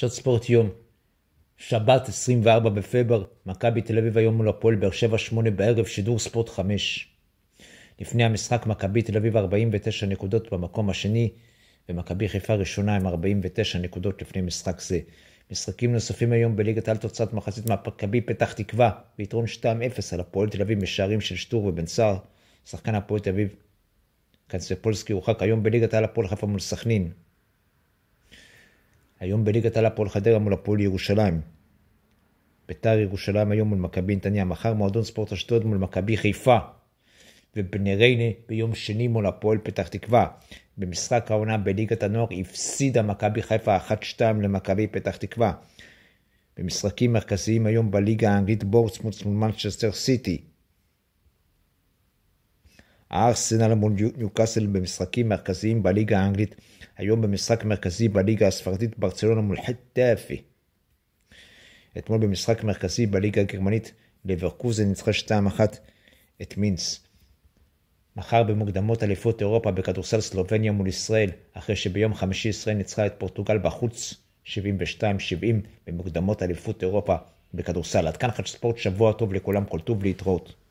חדשות ספורט יום. שבת 24 בפברואר, מכבי תל אביב היום מול הפועל באר שבע שמונה בערב, שידור ספורט 5. לפני המשחק מכבי תל אביב 49 נקודות במקום השני, ומכבי חיפה ראשונה עם 49 נקודות לפני משחק זה. משחקים נוספים היום בליגת על תוצאת מחצית מכבי פתח תקווה, ויתרון 2-0 על הפועל תל אביב משערים של שטור ובן סער, שחקן הפועל תל אביב. קנספולסקי הורחק היום בליגת על הפועל חיפה מול סכנין, היום בליגת על הפועל חדרה מול הפועל ירושלים. ביתר ירושלים היום מול מכבי נתניה, מחר מועדון ספורט אשדוד מול מכבי חיפה. ובני ריינה ביום שני מול הפועל פתח תקווה. במשחק העונה בליגת הנוער הפסידה מכבי חיפה 1-2 למכבי פתח תקווה. במשחקים מרכזיים היום בליגה האנגלית בורסמוט מול מנצ'סטר סיטי. ארסנל מול ניוקאסל במשחקים מרכזיים בליגה האנגלית, היום במשחק מרכזי בליגה הספרדית ברצלונה מול חטאפי. אתמול במשחק מרכזי בליגה הגרמנית לברקוזן ניצחה 2-1 את מינס. מחר במוקדמות אליפות אירופה בכדורסל סלובניה מול ישראל, אחרי שביום חמישי ישראל ניצחה את פורטוגל בחוץ 72-70 במוקדמות אליפות אירופה בכדורסל. עד כאן חדש ספורט, שבוע טוב לכולם, כל טוב להתראות.